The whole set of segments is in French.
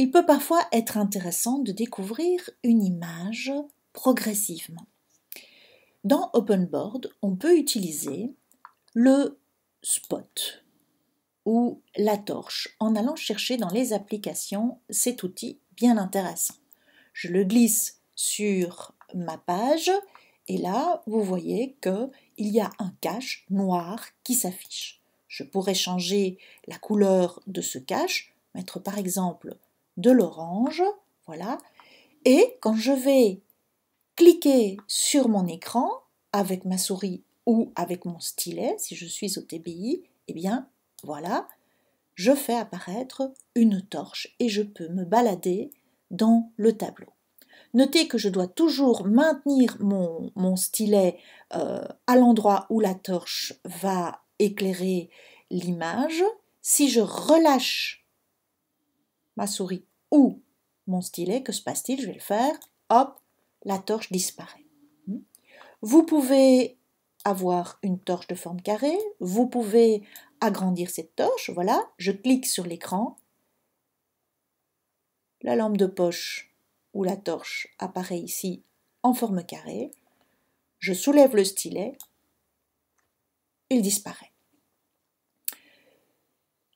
il peut parfois être intéressant de découvrir une image progressivement. Dans OpenBoard, on peut utiliser le spot ou la torche en allant chercher dans les applications cet outil bien intéressant. Je le glisse sur ma page et là, vous voyez qu'il y a un cache noir qui s'affiche. Je pourrais changer la couleur de ce cache, mettre par exemple de l'orange, voilà. Et quand je vais cliquer sur mon écran avec ma souris ou avec mon stylet, si je suis au TBI, eh bien voilà, je fais apparaître une torche et je peux me balader dans le tableau. Notez que je dois toujours maintenir mon, stylet euh, à l'endroit où la torche va éclairer l'image. Si je relâche ma souris ou mon stylet, que se passe-t-il Je vais le faire. Hop, la torche disparaît. Vous pouvez avoir une torche de forme carrée, vous pouvez agrandir cette torche, voilà, je clique sur l'écran, la lampe de poche ou la torche apparaît ici en forme carrée, je soulève le stylet, il disparaît.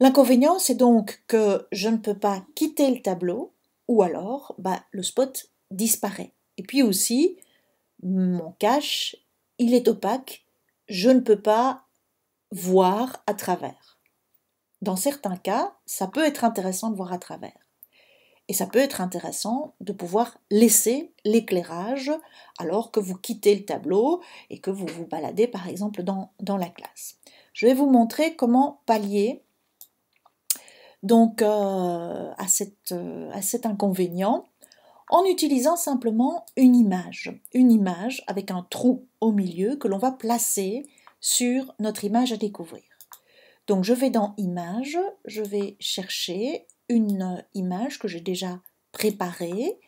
L'inconvénient, c'est donc que je ne peux pas quitter le tableau, ou alors bah, le spot disparaît. Et puis aussi, mon cache, il est opaque, je ne peux pas voir à travers. Dans certains cas, ça peut être intéressant de voir à travers. Et ça peut être intéressant de pouvoir laisser l'éclairage alors que vous quittez le tableau et que vous vous baladez par exemple dans, dans la classe. Je vais vous montrer comment pallier donc euh, à, euh, à cet inconvénient en utilisant simplement une image, une image avec un trou au milieu que l'on va placer sur notre image à découvrir. Donc je vais dans Images, je vais chercher une image que j'ai déjà préparée.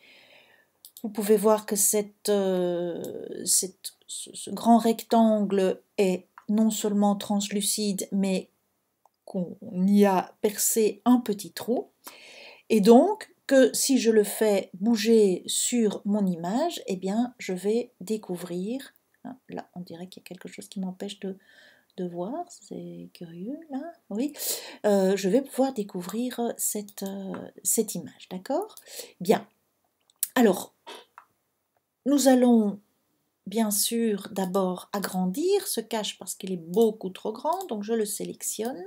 Vous pouvez voir que cette, euh, ce grand rectangle est non seulement translucide mais qu'on y a percé un petit trou, et donc que si je le fais bouger sur mon image, eh bien je vais découvrir, hein, là on dirait qu'il y a quelque chose qui m'empêche de, voir, c'est curieux là, oui, euh, je vais pouvoir découvrir cette, euh, cette image, d'accord Bien, alors nous allons bien sûr d'abord agrandir ce cache parce qu'il est beaucoup trop grand, donc je le sélectionne.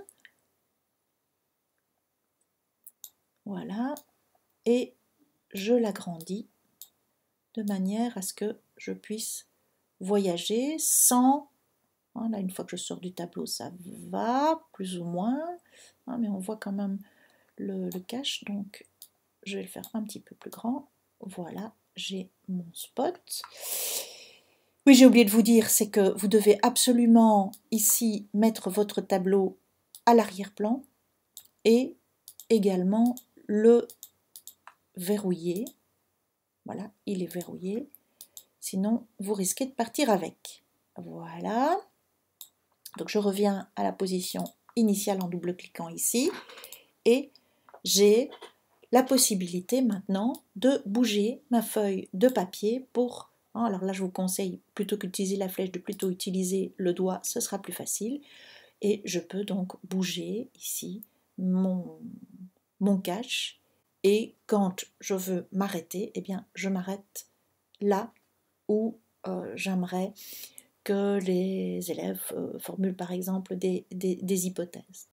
Voilà. Et je l'agrandis de manière à ce que je puisse voyager sans... voilà hein, une fois que je sors du tableau, ça va, plus ou moins. Hein, mais on voit quand même le, le cache. Donc, je vais le faire un petit peu plus grand. Voilà, j'ai mon spot. Oui, j'ai oublié de vous dire, c'est que vous devez absolument ici mettre votre tableau à l'arrière-plan et également le verrouiller. Voilà, il est verrouillé. Sinon, vous risquez de partir avec. Voilà. Donc je reviens à la position initiale en double-cliquant ici. Et j'ai la possibilité maintenant de bouger ma feuille de papier pour... Hein, alors là, je vous conseille plutôt qu'utiliser la flèche, de plutôt utiliser le doigt, ce sera plus facile. Et je peux donc bouger ici mon, mon cache, et quand je veux m'arrêter, eh bien, je m'arrête là où euh, j'aimerais que les élèves euh, formulent par exemple des hypothèses.